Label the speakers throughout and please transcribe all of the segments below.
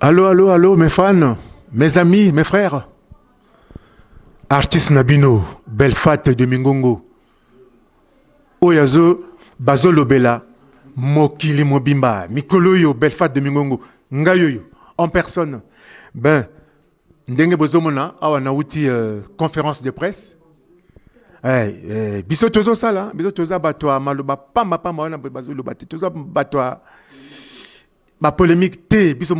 Speaker 1: Allô, allô, allô, mes fans, mes amis, mes frères. Artiste Nabino, Belfat de Mingongo. Oyazo, Bazolo Bela, Mokili Mobimba, Mikoloyo, Belfat de Mingongo, Ngayoyo, en personne. Ben, Ndenge Bozomona, awana outi euh, conférence de presse. Eh, eh, biso tozo sala, biso toza batoa, maloba, pamba, pamba, wana bazolo bate, batoa. Ma polémique te biso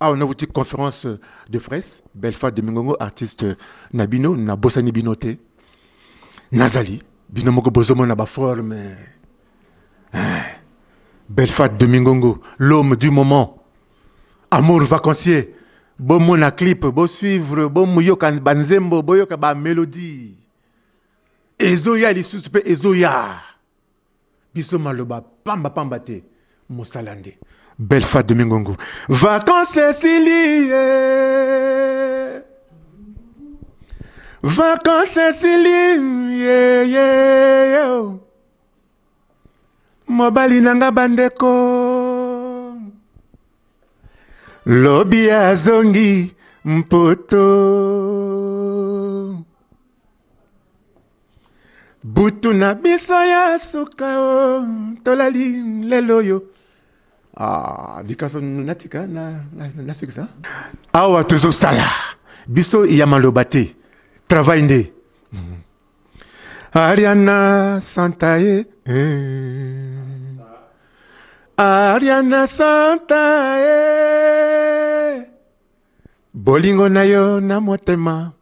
Speaker 1: Ah On a vu une conférence de presse Belfat de mingongo artiste nabino, nabosani binote. Nazali, bino nazali na ba bozomona hein? belfat de mingongo l'homme du moment amour vacancier bomona clip mouyo kan banzembo boyoka mélodie, ezoya lisusu mpe ezoya biso maloba pamba pamba te mosalande belle fa domingongo vacances esili vacances esili yeah, yeah, yeah. Oh. mobali na nga bandeko lobi azongi mpoto butu na biso ya suka o oh. tolali lelo oyo ah, vikaso nati ka nasuki na, na, na awa tozosala biso ya maloba te travail nde mm -hmm. ariana santaye eh. ariana santaye bolingo na yo na motema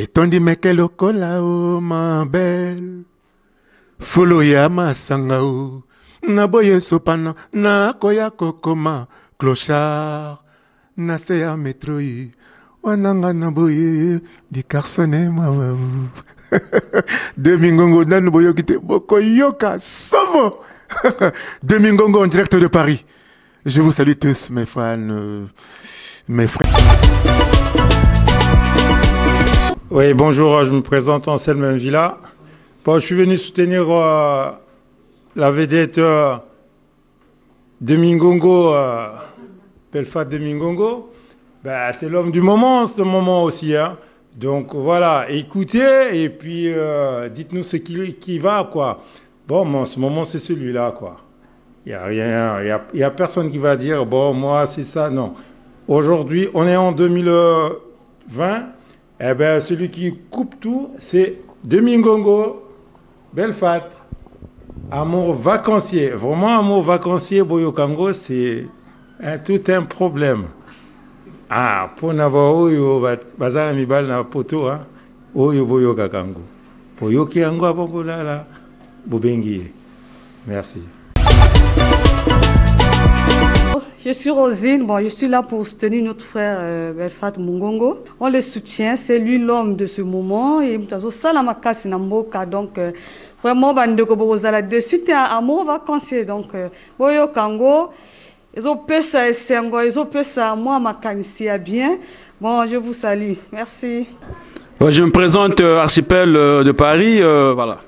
Speaker 1: etondi meke lokola o mabele fulu ya masanga o naboye sopana nakoya kokoma clochard na se Wananga wananga ye wana moi na nan demingongo kite, boko te bokoyoka somo demingongo en direct de paris je vous salue tous mes fans euh, mes frères
Speaker 2: oui bonjour je me présente en même Villa bon je suis venu soutenir euh, la vedette de Mingongo, Belfat de Mingongo, c'est l'homme du moment, ce moment aussi. Hein. Donc voilà, écoutez et puis euh, dites-nous ce qui, va, quoi. Bon, en ce moment, c'est celui-là, quoi. Il n'y a rien, il a, personne qui va dire, bon, moi, c'est ça. Non. Aujourd'hui, on est en 2020. Eh bien, celui qui coupe tout, c'est Domingongo Belfat. Amour vacancier, vraiment amour vacancier, Boyokango, c'est tout un problème. Ah, pour n'avoir oyo, bazala mibal na poto, hein, oyo boyokakango. Boyoki là, abombolala, Merci. Je suis Rosine, bon, je suis là pour soutenir notre frère euh, Belfat Mungongo. On le soutient, c'est lui l'homme de ce moment. Et Salamaka Sinamboka, donc euh, vraiment, Bandeko Bozala, de suite à Amo vacancier. Donc, euh, Boyo Kango, ils ont pesé ça, ils ont pesé ça. moi, Makanisi, à bien. Bon, je vous salue. Merci.
Speaker 3: Je me présente, euh, Archipel euh, de Paris, euh, voilà.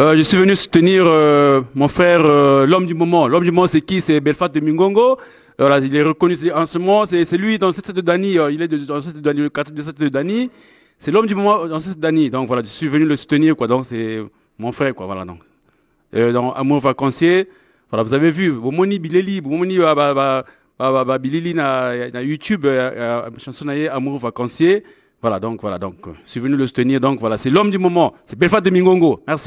Speaker 3: Euh, je suis venu soutenir euh, mon frère, euh, l'homme du moment. L'homme du moment, c'est qui C'est Belfat de Mingongo. il est reconnu en ce moment. C'est lui dans cette Dani. il est dans cette le 4 de cette Dani. C'est l'homme du moment dans cette Dani. Donc voilà, je suis venu le soutenir. Quoi. Donc c'est mon frère. Quoi. Voilà, donc. dans Amour Vacancier, voilà, vous avez vu, Bomoni Bilili, Bomoni Bilili na YouTube, chanson Amour Vacancier. Voilà, donc voilà, donc je suis venu le soutenir. Donc voilà, c'est l'homme du moment. C'est Belfat de Mingongo. Merci.